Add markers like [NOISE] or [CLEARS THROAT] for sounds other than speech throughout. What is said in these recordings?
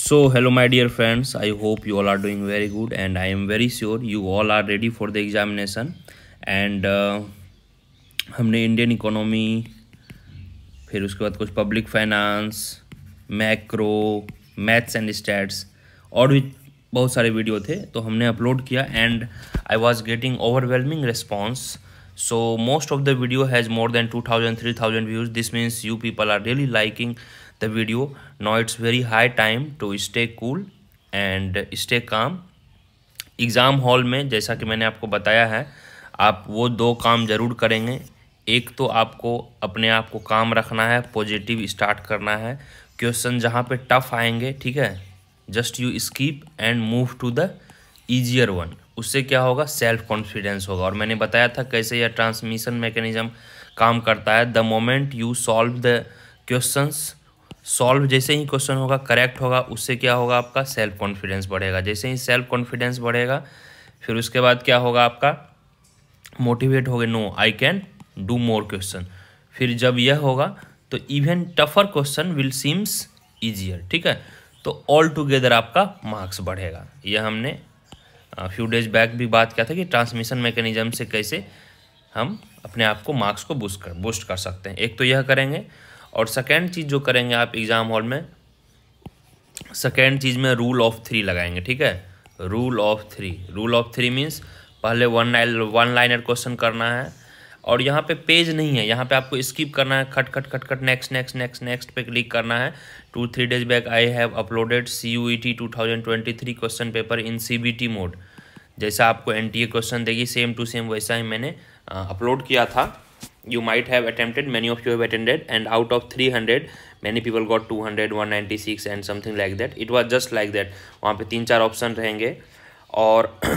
So hello my dear friends I hope you all are doing very good and I am very sure you all are ready for the examination and हमने Indian economy फिर उसके बाद कुछ public finance macro maths and stats और भी बहुत सारे video थे तो हमने अपलोड किया and I was getting overwhelming response so most of the video has more than two thousand three thousand views this means you people are really liking the video now it's very high time to stay cool and stay calm exam hall में जैसा कि मैंने आपको बताया है आप वो दो काम ज़रूर करेंगे एक तो आपको अपने आप को काम रखना है पॉजिटिव स्टार्ट करना है क्वेश्चन जहाँ पे टफ आएंगे ठीक है just you skip and move to the easier one उससे क्या होगा सेल्फ कॉन्फिडेंस होगा और मैंने बताया था कैसे यह ट्रांसमिशन मैकेनिज्म काम करता है the moment you solve the questions solve जैसे ही क्वेश्चन होगा करेक्ट होगा उससे क्या होगा आपका सेल्फ कॉन्फिडेंस बढ़ेगा जैसे ही सेल्फ कॉन्फिडेंस बढ़ेगा फिर उसके बाद क्या होगा आपका मोटिवेट होगे no I can do more question फिर जब यह होगा तो even tougher question will seems easier ठीक है तो ऑल टुगेदर आपका मार्क्स बढ़ेगा यह हमने फ्यू डेज बैक भी बात किया था कि ट्रांसमिशन मैकेनिज्म से कैसे हम अपने आप को मार्क्स को बूस्ट कर बूस्ट कर सकते हैं एक तो यह करेंगे और सेकेंड चीज़ जो करेंगे आप एग्ज़ाम हॉल में सेकेंड चीज़ में रूल ऑफ थ्री लगाएंगे ठीक है rule of three rule of three means पहले one line one liner question करना है और यहाँ पे पेज नहीं है यहाँ पे आपको स्किप करना है खट खट खट खट नेक्स्ट नेक्स्ट नेक्स्ट नेक्स्ट पे क्लिक करना है two three days back I have uploaded C U E T two thousand twenty three question paper in C B T mode जैसा आपको एन टी ए क्वेश्चन देगी same to same वैसा ही मैंने upload किया था you might have attempted many of you have attended and out of 300 many people got 200 196 and something like that it was just like that वहाँ पे तीन चार ऑप्शन रहेंगे और [CLEARS THROAT]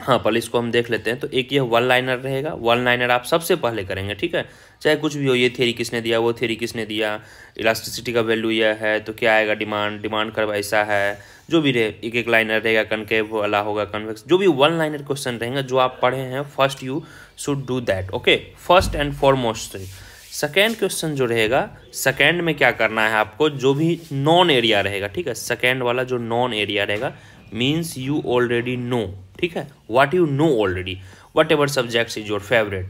हाँ पहले इसको हम देख लेते हैं तो एक ये वन लाइनर रहेगा वन लाइनर आप सबसे पहले करेंगे ठीक है चाहे कुछ भी हो ये थ्योरी किसने दिया वो थ्योरी किसने दिया इलास्टिसिटी का वैल्यू यह है तो क्या आएगा डिमांड डिमांड कर्व ऐसा है जो भी रहे एक एक लाइनर रहेगा कनकेव वाला होगा कन्वेक्स जो भी वन लाइनर क्वेश्चन रहेंगे जो आप पढ़े हैं first you should do that okay first and foremost second question जो रहेगा सेकेंड में क्या करना है आपको जो भी नॉन एरिया रहेगा ठीक है सेकेंड वाला जो नॉन एरिया रहेगा मीन्स यू ऑलरेडी नो ठीक है what you know already whatever subject is your favourite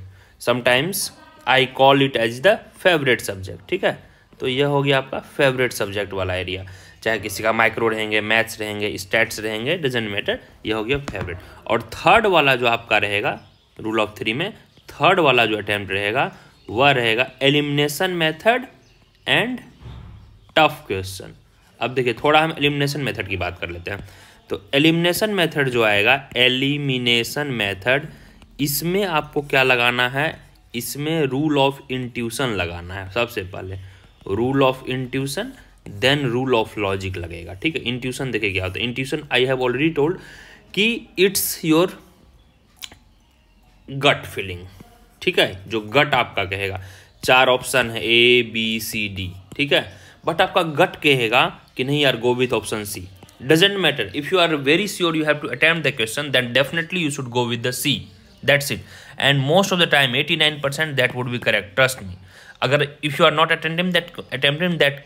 sometimes I call it as the favourite subject ठीक है तो यह हो गया आपका फेवरेट सब्जेक्ट वाला एरिया चाहे किसी का माइक्रो रहेंगे मैथ्स रहेंगे स्टैट्स रहेंगे डजेंट मैटर यह हो गया फेवरेट और थर्ड वाला जो आपका रहेगा रूल ऑफ थ्री में थर्ड वाला जो अटैम्प्ट रहेगा वह रहेगा elimination method and tough question अब देखिए थोड़ा हम एलिमिनेशन मेथड की बात कर लेते हैं तो एलिमिनेशन मेथड जो आएगा एलिमिनेशन मेथड इसमें आपको क्या लगाना है इसमें रूल ऑफ इंट्यूशन लगाना है सबसे पहले rule of intuition then rule of logic लगेगा ठीक है इंट्यूशन देखिए क्या होता है intuition I have already told कि इट्स योर गट फीलिंग ठीक है जो गट आपका कहेगा चार ऑप्शन है ए बी सी डी ठीक है बट आपका गट कहेगा कि नहीं यार go with option C doesn't matter if you are very sure you have to attempt the question then definitely you should go with the C that's it and most of the time eighty nine percent that would be correct trust me अगर if you are not attending that attempting that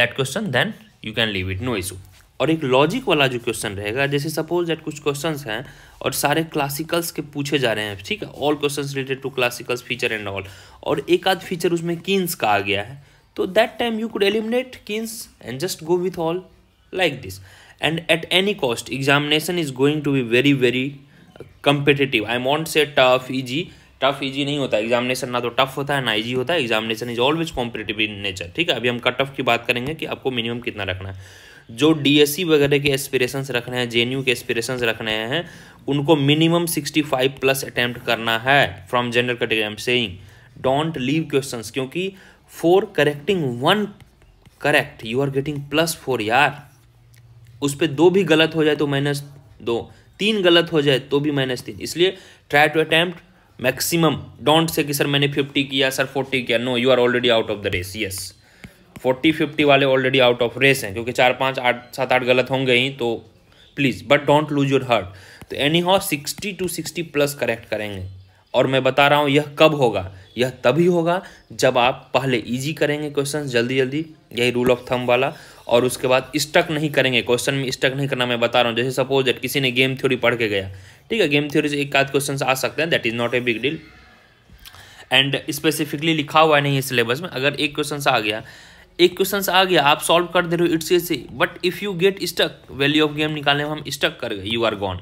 that question then you can leave it no issue और एक logic वाला जो question रहेगा जैसे suppose that कुछ questions हैं और सारे क्लासिकल्स के पूछे जा रहे हैं ठीक है all questions related to classicals feature and all और एक आध फीचर उसमें किन्स का आ गया है तो that time you could eliminate kins and just go with all like this and at any cost examination is going to be very very competitive I want say tough easy tough easy नहीं होता examination ना तो tough होता है ना easy होता है examination is always competitive in nature ठीक है अभी हम कट ऑफ की बात करेंगे कि आपको मिनिमम कितना रखना है जो डीएससी e वगैरह के एस्पिरेशंस रखने हैं जेएनयू के एस्पिरेशंस रखने हैं उनको मिनिमम 65 प्लस अटैम्प्ट करना है from general category am saying don't leave question क्योंकि four correcting one correct you are getting plus four यार उस पर दो भी गलत हो जाए तो माइनस दो तीन गलत हो जाए तो भी माइनस तीन इसलिए try to attempt maximum don't say कि सर मैंने फिफ्टी किया सर फोर्टी किया no you are already out of the race yes forty fifty वाले ऑलरेडी आउट ऑफ रेस हैं क्योंकि चार पाँच आठ सात आठ गलत होंगे ही तो please but don't lose your heart तो anyhow sixty to sixty plus correct करेंगे और मैं बता रहा हूँ यह कब होगा यह तभी होगा जब आप पहले इजी करेंगे क्वेश्चन जल्दी जल्दी यही रूल ऑफ थम वाला और उसके बाद स्टक नहीं करेंगे क्वेश्चन में स्टक नहीं करना मैं बता रहा हूँ जैसे सपोज दैट किसी ने गेम थ्योरी पढ़ के गया ठीक है गेम थ्योरी से एक आध क्वेश्चन आ सकते हैं that is not a big deal and specifically लिखा हुआ नहीं है सिलेबस में अगर एक क्वेश्चन आ गया एक क्वेश्चन आ गया आप सॉल्व कर दे रहे हो it's a say but if you get stuck value of game निकालने में हम स्टक कर गए यू आर गॉन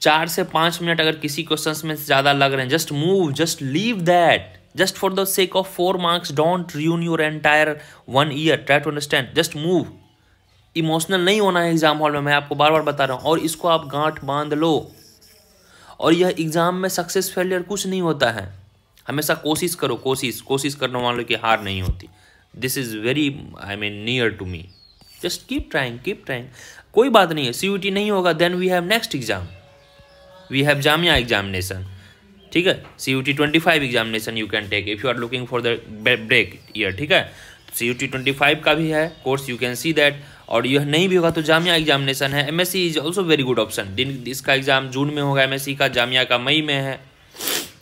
चार से पाँच मिनट अगर किसी क्वेश्चन में ज़्यादा लग रहे हैं just move just leave that just for the sake of four marks don't ruin your entire one year try to understand just move emotional नहीं होना है एग्ज़ाम हॉल में मैं आपको बार बार बता रहा हूँ और इसको आप गांठ बांध लो और यह एग्ज़ाम में सक्सेस फेलियर कुछ नहीं होता है हमेशा कोशिश करो कोशिश कोशिश करने वालों की हार नहीं होती this is very I mean near to me just keep trying keep trying कोई बात नहीं है सी नहीं होगा then we have next exam we have Jamia examination ठीक है C U T twenty five examination you can take if you are looking for the break year ठीक है C U T twenty five का भी है course you can see that और यह नहीं भी होगा तो जामिया एग्जामिनेशन है M S C is also very good option दिन इसका एग्जाम जून में होगा एम एस सी का जामिया का मई में है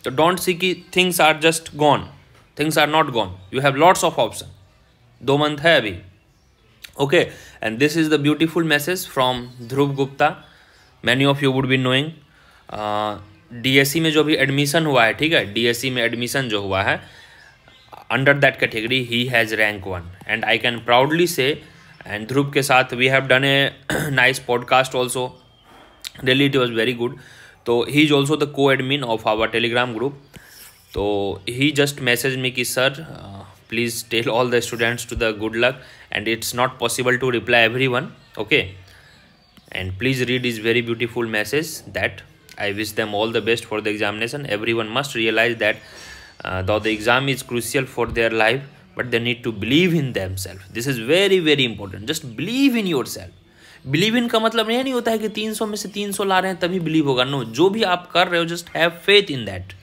तो डोंट सी की things are just gone things are not gone you have lots of option दो मंथ है अभी okay and this is the beautiful message from Dhruv Gupta many of you would be knowing DSC में जो भी admission हुआ है ठीक है डीएससी में एडमिशन जो हुआ है under that category he has rank one and I can proudly say and Dhruv के साथ we have done a nice podcast also really it was very good तो he is also the co admin of our Telegram group तो he just message me कि sir please tell all the students to the good luck and it's not possible to reply everyone okay and please read his very beautiful message that i wish them all the best for the examination everyone must realize that uh, though the exam is crucial for their life but they need to believe in themselves this is very very important just believe in yourself Believe in का मतलब यह नहीं होता है कि 300 में से 300 ला रहे हैं तभी believe होगा नो no, जो भी आप कर रहे हो just have faith in that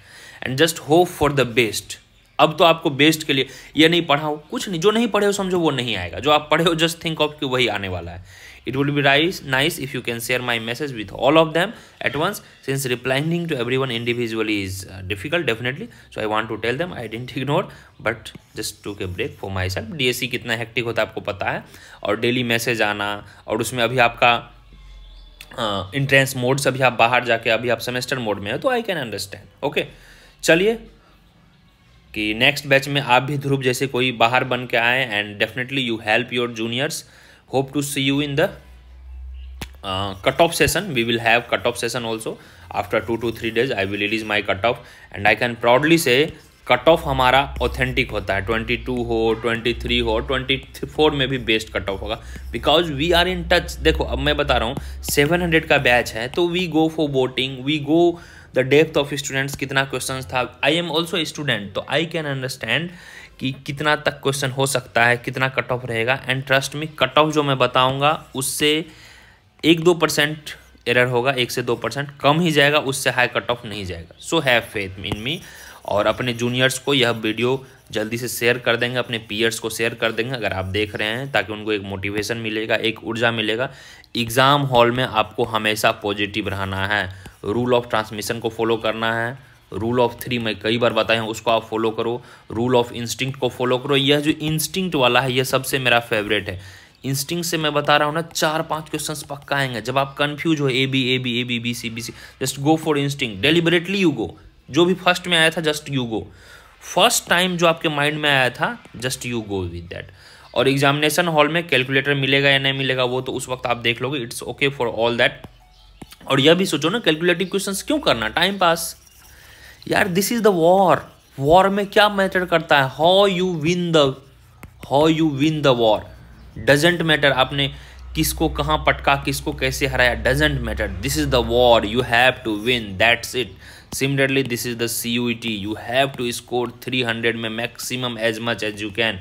and just hope for the best. अब तो आपको बेस्ट के लिए ये नहीं पढ़ा हो कुछ नहीं जो नहीं पढ़े हो समझो वो नहीं आएगा जो आप पढ़े हो जस्ट थिंक ऑफ कि वही आने वाला है it would be rice nice if you can share my message with all of them at once since replying to every one individually is difficult definitely so I want to tell them I didn't ignore but just to के break for myself D S C कितना hectic होता है आपको पता है और daily message आना और उसमें अभी आपका इंट्रेंस uh, मोड से अभी आप बाहर जाके अभी आप सेमेस्टर मोड में हो तो आई कैन अंडरस्टैंड ओके चलिए कि नेक्स्ट बैच में आप भी ध्रुव जैसे कोई बाहर बन के आए and definitely you help your juniors hope to see you in the cut off session we will have cut off session also after two two three days I will release my cut off and I can proudly say cut off हमारा authentic होता है 22 हो 23 हो 24 में भी best cut off होगा because we are in touch देखो अब मैं बता रहा हूँ 700 का बैच है तो we go for voting we go the depth of students कितना क्वेश्चन था आई एम ऑल्सो स्टूडेंट तो आई कैन अंडरस्टैंड कि कितना तक क्वेश्चन हो सकता है कितना कट ऑफ रहेगा एंड ट्रस्ट में कट ऑफ जो मैं बताऊँगा उससे एक दो परसेंट एरर होगा एक से दो परसेंट कम ही जाएगा उससे हाई कट ऑफ नहीं जाएगा सो हैव फेथ इन मी और अपने जूनियर्स को यह वीडियो जल्दी से शेयर कर देंगे अपने पीयर्स को शेयर कर देंगे अगर आप देख रहे हैं ताकि उनको एक मोटिवेशन मिलेगा एक ऊर्जा मिलेगा एग्ज़ाम हॉल में आपको हमेशा पॉजिटिव रहना है रूल ऑफ ट्रांसमिशन को फॉलो करना है रूल ऑफ थ्री मैं कई बार बताया हूँ उसको आप फॉलो करो रूल ऑफ इंस्टिंक्ट को फॉलो करो यह जो इंस्टिंक्ट वाला है यह सबसे मेरा फेवरेट है इंस्टिंग से मैं बता रहा हूँ ना चार पांच क्वेश्चन पक्का आएंगे जब आप कन्फ्यूज हो A B A B A B B C B C just go for instinct deliberately you go जो भी फर्स्ट में आया था just you go first time जो आपके माइंड में आया था just you go with that और एग्जामिनेशन हॉल में कैलकुलेटर मिलेगा या नहीं मिलेगा वो तो उस वक्त आप देख लोगे it's okay for all that और यह भी सोचो ना कैलकुलेटिव क्वेश्चन क्यों करना टाइम पास यार this is the war war में क्या मैटर करता है how you win the how you win the war doesn't matter आपने किसको कहाँ पटका किसको कैसे हराया doesn't matter this is the war you have to win that's it similarly this is the C U T you have to score three hundred में maximum as much as you can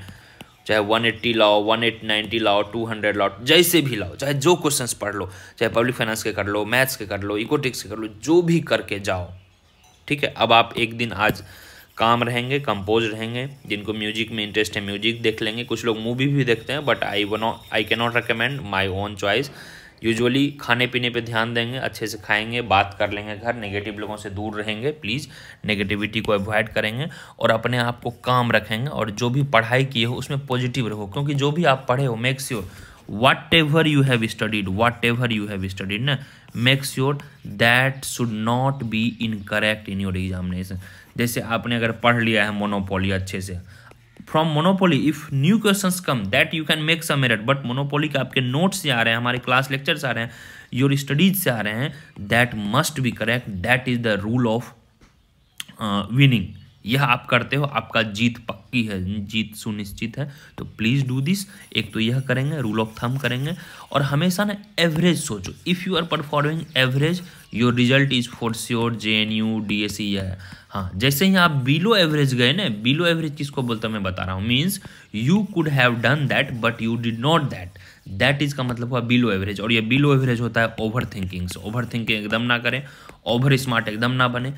चाहे one eighty लाओ one eight ninety लाओ two hundred लाओ जैसे भी लाओ चाहे जो क्वेश्चंस पढ़ लो चाहे पब्लिक फाइनेंस के कर लो मैथ्स के कर लो इकोटिक्स के कर लो जो भी करके जाओ ठीक है अब आप एक दिन आज काम रहेंगे कंपोज रहेंगे जिनको म्यूजिक में इंटरेस्ट है म्यूजिक देख लेंगे कुछ लोग मूवी भी देखते हैं but I wanna I can not recommend my own choice usually खाने पीने पे ध्यान देंगे अच्छे से खाएंगे बात कर लेंगे घर नेगेटिव लोगों से दूर रहेंगे प्लीज़ नेगेटिविटी को अवॉइड करेंगे और अपने आप को काम रखेंगे और जो भी पढ़ाई किए हो उसमें पॉजिटिव रहो क्योंकि जो भी आप पढ़े हो make sure whatever you have studied whatever you have studied ना make sure that should not be incorrect in your examination जैसे आपने अगर पढ़ लिया है मोनोपोली अच्छे से from monopoly if new question come that you can make some merit but monopoly के आपके नोट्स से आ रहे हैं हमारे क्लास लेक्चर से आ रहे हैं योर स्टडीज से आ रहे हैं that must be correct that is the rule of winning यह आप करते हो आपका जीत पक्की है जीत सुनिश्चित है तो प्लीज़ डू दिस एक तो यह करेंगे रूल ऑफ थम करेंगे और हमेशा ना एवरेज सोचो if you are performing average your result is for sure J N U D S C यह है हाँ जैसे ही आप बिलो एवरेज गए ना बिलो एवरेज किसको बोलता मैं बता रहा हूँ means you could have done that but you did not that that is का मतलब हुआ बिलो एवरेज और ये बिलो एवरेज होता है ओवर थिंकिंग्स ओवर थिंकिंग एकदम ना करें ओवर स्मार्ट एकदम ना बने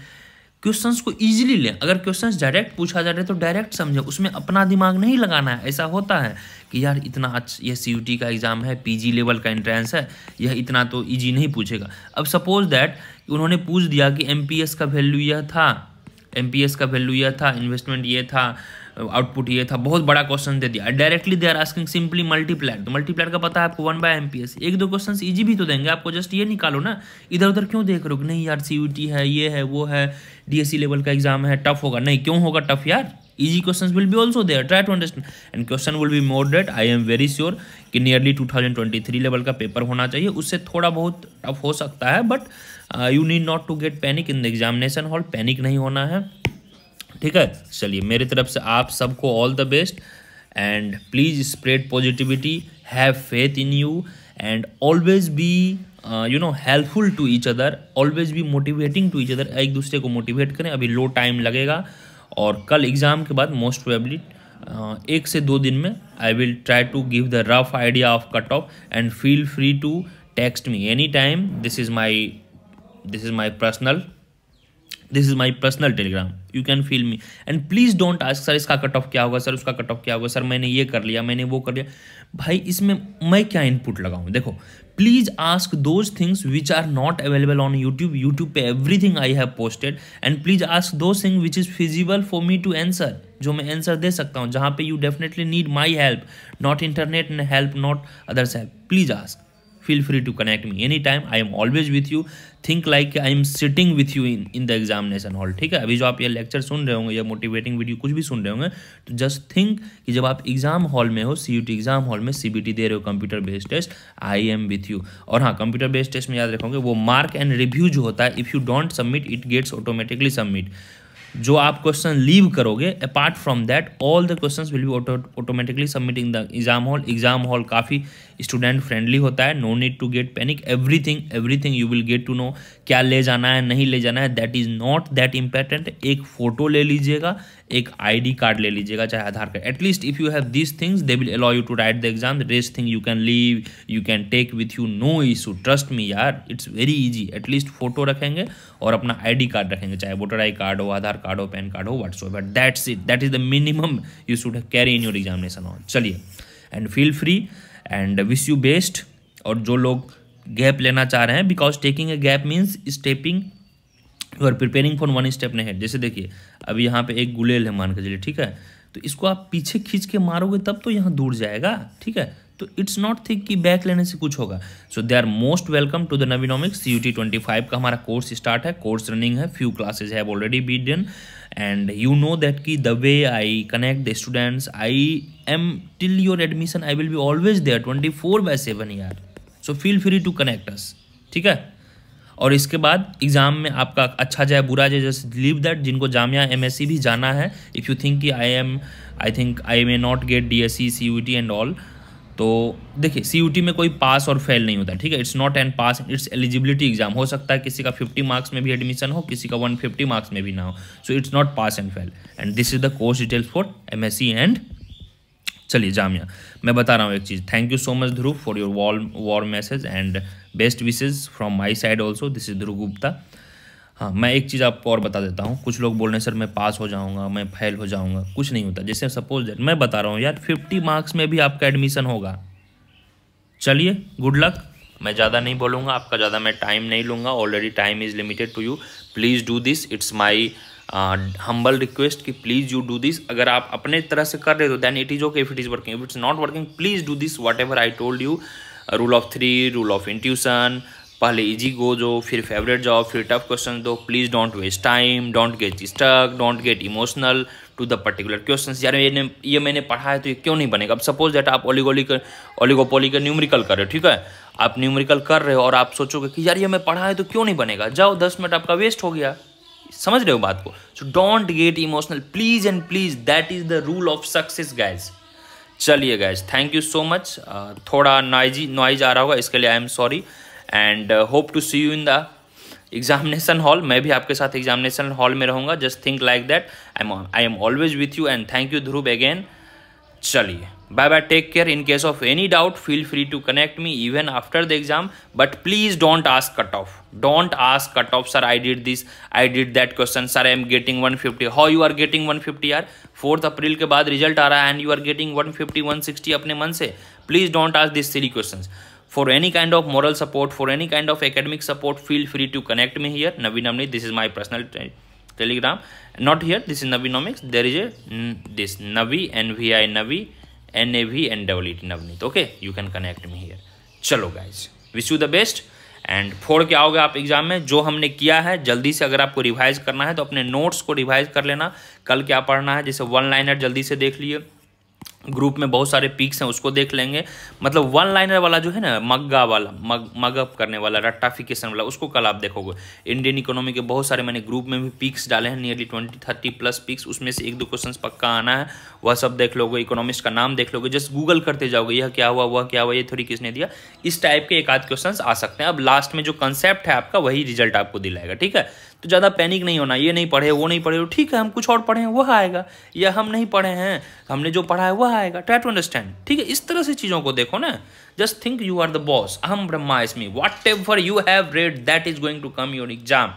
क्वेश्चंस को इजीली लें अगर क्वेश्चंस डायरेक्ट पूछा जा रहा है तो डायरेक्ट समझें उसमें अपना दिमाग नहीं लगाना है ऐसा होता है कि यार इतना अच्छा यह सी का एग्ज़ाम है पीजी लेवल का एंट्रेंस है यह इतना तो ईजी नहीं पूछेगा अब सपोज दैट उन्होंने पूछ दिया कि एम का वैल्यू यह था एम का वैल्यू यह था इन्वेस्टमेंट ये था आउटपुट ये था बहुत बड़ा क्वेश्चन दे दिया directly they are asking simply multiplier तो मल्टीप्लायर का पता है आपको वन बाय एम एक दो क्वेश्चन ईजी भी तो देंगे आपको जस्ट ये निकालो ना इधर उधर क्यों देख रहे हो नहीं यार सी है ये है वो है डी लेवल e का एग्जाम है टफ होगा नहीं क्यों होगा टफ यार easy questions will be also there try to understand and question will be moderate i am very sure कि नियरली 2023 लेवल का पेपर होना चाहिए उससे थोड़ा बहुत टफ हो सकता है but you need not to get panic in the examination hall panic नहीं होना है ठीक है चलिए मेरी तरफ से आप सबको all the best and please spread positivity have faith in you and always be you know helpful to each other always be motivating to each other एक दूसरे को मोटिवेट करें अभी लो टाइम लगेगा और कल एग्ज़ाम के बाद मोस्ट प्रोबेबली एक से दो दिन में I will try to give the rough idea of cut off and feel free to text me any time this is my this is my personal this is my personal Telegram you can feel me and please don't ask sir इसका cut off क्या होगा sir उसका cut off क्या होगा sir मैंने ये कर लिया मैंने वो कर लिया भाई इसमें मैं क्या इनपुट लगाऊँ देखो please ask those things which are not available on YouTube YouTube पे everything I have posted and please ask those thing which is feasible for me to answer जो मैं आंसर दे सकता हूँ जहाँ पे you definitely need my help not internet help not others help please ask feel free to connect me anytime i am always with you think like I am sitting with you in in the examination hall ठीक है अभी जो आप ये lecture सुन रहे होंगे या motivating video कुछ भी सुन रहे होंगे तो जस्ट थिंक कि जब आप एग्जाम हॉल में हो सी एग्जाम हॉल में सी दे रहे हो computer based test I am with you और हाँ कंप्यूटर बेस्ड टेस्ट में याद रखोगे वो मार्क एंड रिव्यू जो होता है if you don't submit it gets automatically submit जो आप क्वेश्चन लीव करोगे apart from that all the questions will be automatically submitting the exam hall exam hall काफ़ी स्टूडेंट फ्रेंडली होता है no need to get panic everything everything you will get to know क्या ले जाना है नहीं ले जाना है that is not that important एक फ़ोटो ले लीजिएगा एक आईडी कार्ड ले लीजिएगा चाहे Aadhaar card at least if you have this things they will allow you to write the exam rest thing you can leave you can take with you no issue trust me यार it's very easy at least photo रखेंगे और अपना ID card रखेंगे चाहे voter I card हो Aadhaar card हो PAN card हो what's ever that's it that is the minimum you should carry in your examination on चलिए and feel free and wish you best और जो लोग गैप लेना चाह रहे हैं because taking a gap means stepping you are preparing for one step नहीं है जैसे देखिए अब यहाँ पे एक गुलेल है मान के चलिए ठीक है तो इसको आप पीछे खींच के मारोगे तब तो यहाँ दूर जाएगा ठीक है तो इट्स नॉट थिंक कि बैक लेने से कुछ होगा so they are most welcome to the Navinomics U T twenty five का हमारा कोर्स स्टार्ट है कोर्स रनिंग है few classes have already be done and you know that कि the way I connect the students I am till your admission I will be always there twenty four by seven year so feel free to connect अस ठीक है और इसके बाद exam में आपका अच्छा जाए बुरा जाए जस्ट लीव दैट जिनको जामिया एम भी जाना है इफ़ यू थिंक कि I am I think I may not get D S C C U T and all तो देखिए सी में कोई पास और फेल नहीं होता ठीक है it's not an pass it's eligibility exam हो सकता है किसी का 50 मार्क्स में भी एडमिशन हो किसी का 150 मार्क्स में भी ना हो so it's not pass and fail and this is the course details for M and चलिए जामिया मैं बता रहा हूँ एक चीज़ thank you so much Dhruv for your wall war message and best wishes from my side also this is Dhruv Gupta हाँ मैं एक चीज़ आपको और बता देता हूँ कुछ लोग बोल रहे हैं सर मैं पास हो जाऊँगा मैं फेल हो जाऊँगा कुछ नहीं होता जैसे सपोज दैट मैं बता रहा हूँ यार फिफ्टी मार्क्स में भी आपका एडमिशन होगा चलिए गुड लक मैं ज़्यादा नहीं बोलूँगा आपका ज़्यादा मैं टाइम नहीं लूँगा already time is limited to you please do this it's my humble request कि प्लीज़ यू डू दिस अगर आप अपने तरह से कर रहे हो then it is okay if it is working if it's not working please do this whatever I told you rule of three rule of intuition पहले इजी गो जो फिर फेवरेट जाओ फिर टफ क्वेश्चन दो please don't waste time don't get stuck don't get emotional to the particular question यार ये ये मैंने पढ़ा है तो ये क्यों नहीं बनेगा अब सपोज दैट आप ओलीगोली कर ओलीगोपोली का न्यूमरिकल कर रहे हो ठीक है आप न्यूमरिकल कर रहे हो और आप सोचोगे कि यार ये मैं पढ़ा है तो क्यों नहीं बनेगा जाओ दस मिनट आपका वेस्ट हो गया समझ रहे हो बात को so don't get emotional please and please that is the rule of success guys चलिए guys thank you so much थोड़ा नॉइजी नॉइज आ रहा होगा इसके लिए I am sorry and hope to see you in the examination hall मैं भी आपके साथ एग्जामिनेशन हॉल में रहूँगा just think like that I am I am always with you and thank you Dhruv again चलिए bye bye take care in case of any doubt feel free to connect me even after the exam but please don't ask cut off don't ask cut off sir I did this I did that question sir I am getting 150 how you are getting 150 are fourth April के बाद result आ रहा है and you are getting 150 160 अपने मन से please don't ask this silly question for any kind of moral support for any kind of academic support feel free to connect me here नवी अमनी this is my personal Telegram not here this is Navinomics there is a this Navi N V I Navi N A V N W T Navneet okay you can connect me here चलो guys wish you the best and फोड़ के आओगे आप exam में जो हमने किया है जल्दी से अगर आपको रिवाइज करना है तो अपने नोट्स को रिवाइज कर लेना कल क्या पढ़ना है जैसे वन लाइनर जल्दी से देख लिए ग्रुप में बहुत सारे पिक्स हैं उसको देख लेंगे मतलब वन लाइनर वाला जो है ना मग्गा वाला मग मगअप करने वाला रट्टाफिकेशन वाला उसको कल आप देखोगे इंडियन इकोनॉमी के बहुत सारे मैंने ग्रुप में भी पिक्स डाले हैं nearly twenty thirty plus pics उसमें से एक दो क्वेश्चन पक्का आना है वह सब देख लोगे इकोनॉमिस्ट का नाम देख लोगे जस्ट गूगल करते जाओगे यह क्या हुआ वह क्या हुआ ये थोड़ी किसने दिया इस टाइप के एक आध क्वेश्चन आ सकते हैं अब लास्ट में जो कंसेप्ट है आपका वही रिजल्ट आपको दिलाएगा ठीक है तो ज़्यादा पैनिक नहीं होना ये नहीं पढ़े वो नहीं पढ़े तो ठीक है हम कुछ और पढ़े हैं वह आएगा या हम नहीं पढ़े हैं हमने जो पढ़ा है वह आएगा ट्राई टू अंडरस्टैंड ठीक है इस तरह से चीज़ों को देखो ना just think you are the boss अहम ब्रह्मा इसमी whatever you have read that is going to come your exam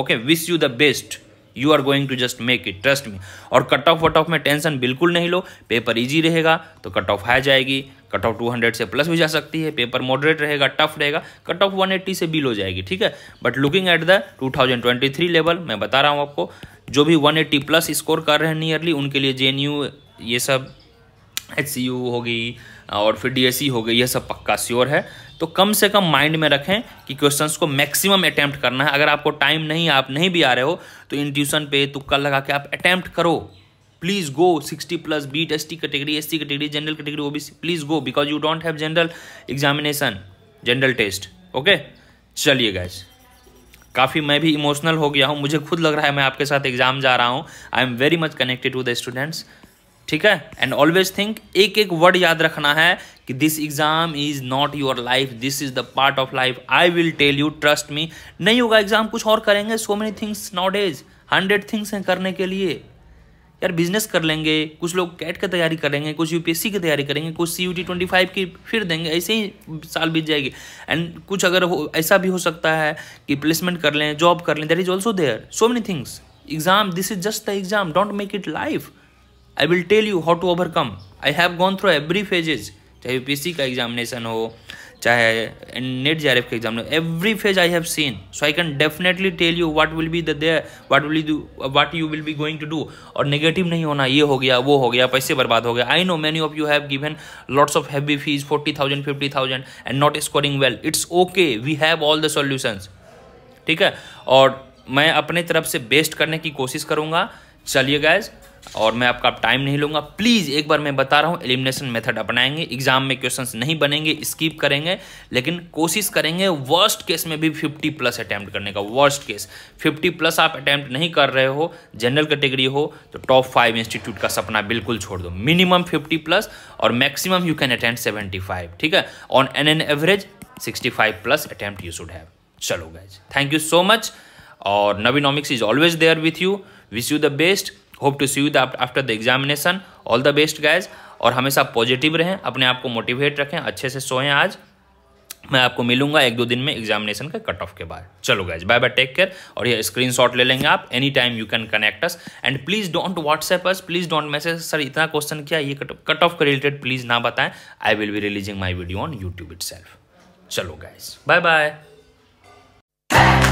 okay wish you the best you are going to just make it trust me और cut off वट ऑफ में tension बिल्कुल नहीं लो paper easy रहेगा तो cut off आ जाएगी कट ऑफ टू से प्लस भी जा सकती है पेपर मॉडरेट रहेगा टफ रहेगा कट ऑफ 180 से बिल हो जाएगी ठीक है but looking at the 2023 level मैं बता रहा हूँ आपको जो भी 180 प्लस स्कोर कर रहे हैं नियरली उनके लिए जे ये सब एच होगी और फिर डी e हो गई यह सब पक्का श्योर है तो कम से कम माइंड में रखें कि क्वेश्चंस को मैक्सिमम अटैम्प्ट करना है अगर आपको टाइम नहीं आप नहीं भी आ रहे हो तो इन ट्यूशन पे तुक्का लगा के आप अटैम्प्ट करो please go sixty plus be 60 plus beat st category sc category general category obc please go because you don't have general examination general test okay चलिए गाइज काफ़ी मैं भी इमोशनल हो गया हूँ मुझे खुद लग रहा है मैं आपके साथ एग्जाम जा रहा हूँ I am very much connected to the students ठीक है एंड ऑलवेज थिंक एक एक वर्ड याद रखना है कि this exam is not your life this is the part of life I will tell you trust me नहीं होगा एग्जाम कुछ और करेंगे so many things not as hundred things हैं करने के लिए यार बिजनेस कर लेंगे कुछ लोग कैट की तैयारी करेंगे कुछ यूपीएससी की तैयारी करेंगे कुछ C U T twenty five की फिर देंगे ऐसे ही साल बीत जाएगी एंड कुछ अगर हो ऐसा भी हो सकता है कि प्लेसमेंट कर लें जॉब कर लें there is also there so many things exam this is just the exam don't make it life I will tell you how to overcome I have gone through every phases चाहे C का examination हो चाहे NET J K exam every phase I have seen so I can definitely tell you what will be the there what will do what you will be going to do और negative नहीं होना ये हो गया वो हो गया पैसे बर्बाद हो गया I know many of you have given lots of heavy fees forty thousand fifty thousand and not scoring well it's okay we have all the solutions ठीक है और मैं अपने तरफ से बेस्ट करने की कोशिश करूँगा चलिए गैज़ और मैं आपका टाइम नहीं लूँगा प्लीज़ एक बार मैं बता रहा हूँ एलिमिनेशन मेथड अपनाएंगे एग्जाम में क्वेश्चंस नहीं बनेंगे स्किप करेंगे लेकिन कोशिश करेंगे वर्स्ट केस में भी 50 प्लस अटैम्प्ट करने का वर्स्ट केस 50 प्लस आप अटैम्प्ट नहीं कर रहे हो जनरल कैटेगरी हो तो टॉप फाइव इंस्टीट्यूट का सपना बिल्कुल छोड़ दो मिनिमम फिफ्टी प्लस और maximum you can attend seventy ठीक है on an an average sixty plus attempt you should have चलो guys thank you so much और Navinomics is always there with you wish you the best hope to see you after the examination all the best guys और हमेशा positive रहें अपने आप को motivate रखें अच्छे से सोएं आज मैं आपको मिलूंगा एक दो दिन में एग्जामिनेशन के कट ऑफ के बाद चलो guys bye bye take care और ये स्क्रीनशॉट ले लेंगे आप any time you can connect us and please don't WhatsApp us please don't message sir इतना क्वेश्चन किया ये कट ऑफ के रिलेटेड प्लीज ना बताएं I will be releasing my video on YouTube it चलो गाइज बाय बाय